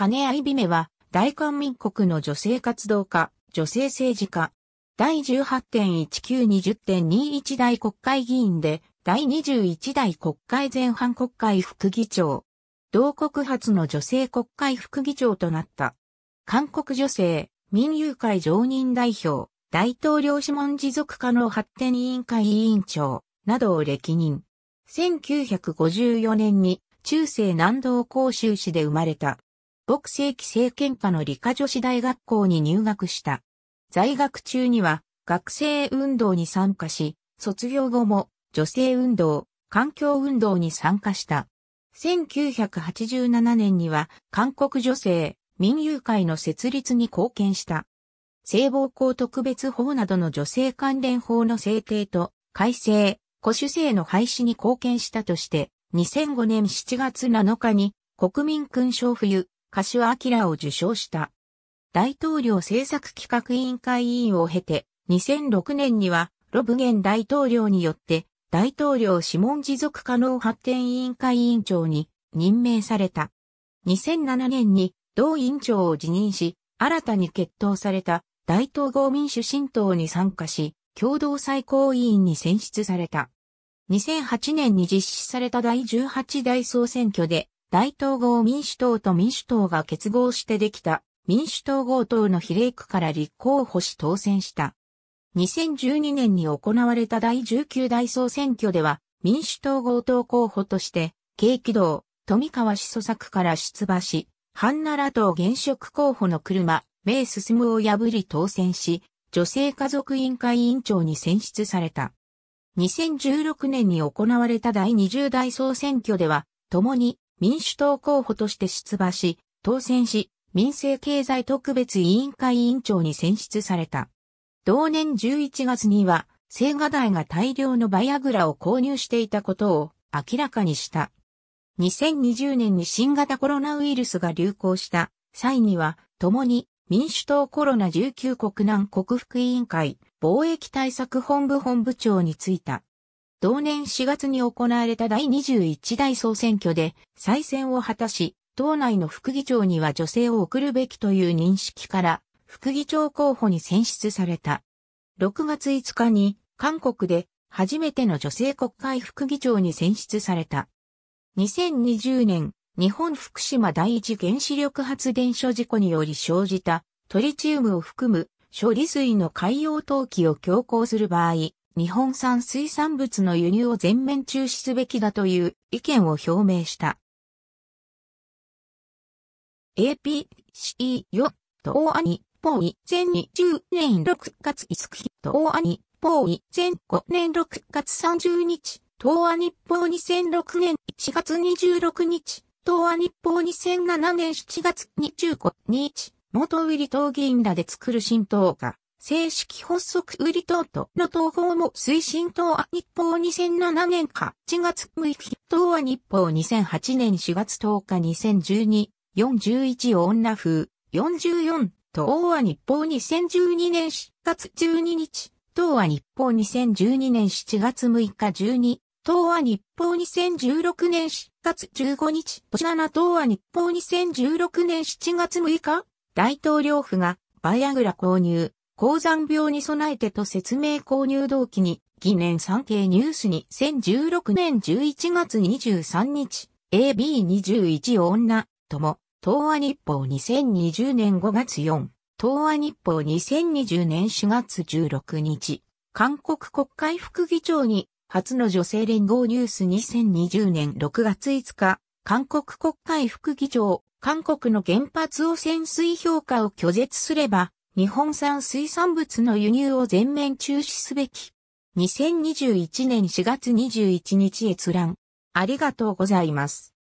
金合いびは、大韓民国の女性活動家、女性政治家、第18.1920.21代国会議員で、第21代国会前半国会副議長。同国初の女性国会副議長となった。韓国女性、民友会常任代表、大統領諮問持続可能発展委員会委員長などを歴任。1954年に中世南道甲州市で生まれた。北世紀政権下の理科女子大学校に入学した。在学中には学生運動に参加し、卒業後も女性運動、環境運動に参加した。1987年には韓国女性民友会の設立に貢献した。性暴行特別法などの女性関連法の制定と改正、保守制の廃止に貢献したとして、2005年7月7日に国民勲章冬柏明を受賞した。大統領政策企画委員会委員を経て、2006年には、ロブゲン大統領によって、大統領諮問持続可能発展委員会委員長に任命された。2007年に同委員長を辞任し、新たに決闘された大統合民主新党に参加し、共同最高委員に選出された。2008年に実施された第18代総選挙で大統合民主党と民主党が結合してできた民主党合党の比例区から立候補し当選した。2012年に行われた第19代総選挙では民主党合党候補として、軽気道、富川市祖作から出馬し、半奈良党現職候補の車、名進を破り当選し、女性家族委員会委員長に選出された。2016年に行われた第20代総選挙では、共に民主党候補として出馬し、当選し、民生経済特別委員会委員長に選出された。同年11月には、青瓦台が大量のバイアグラを購入していたことを明らかにした。2020年に新型コロナウイルスが流行した際には、共に民主党コロナ19国難克服委員会貿易対策本部本部長に就いた。同年4月に行われた第21代総選挙で再選を果たし、党内の副議長には女性を送るべきという認識から、副議長候補に選出された。6月5日に、韓国で初めての女性国会副議長に選出された。2020年、日本福島第一原子力発電所事故により生じたトリチウムを含む処理水の海洋投棄を強行する場合、日本産水産物の輸入を全面中止すべきだという意見を表明した。APCE よ、東亜日報2020年6月5日、東亜日報2005年6月30日、東亜日報2006年1月26日、東亜日報2007年7月25日、元ウィリ党議員らで作る新党が、正式発足売り等との統合も推進等は日報2007年か8月6日、等は日報2008年4月10日2012、41女風、44、等は日報2012年4月12日、等は日報2012年7月6日12、等は日報2016年4月15日、年7等は日報2016年7月6日、大統領府がバイアグラ購入、高山病に備えてと説明購入動機に、疑念産経ニュースに2016年11月23日、AB21 女、とも、東亜日報2020年5月4、東亜日報2020年4月16日、韓国国会副議長に、初の女性連合ニュース2020年6月5日、韓国国会副議長、韓国の原発汚染水評価を拒絶すれば、日本産水産物の輸入を全面中止すべき。2021年4月21日閲覧。ありがとうございます。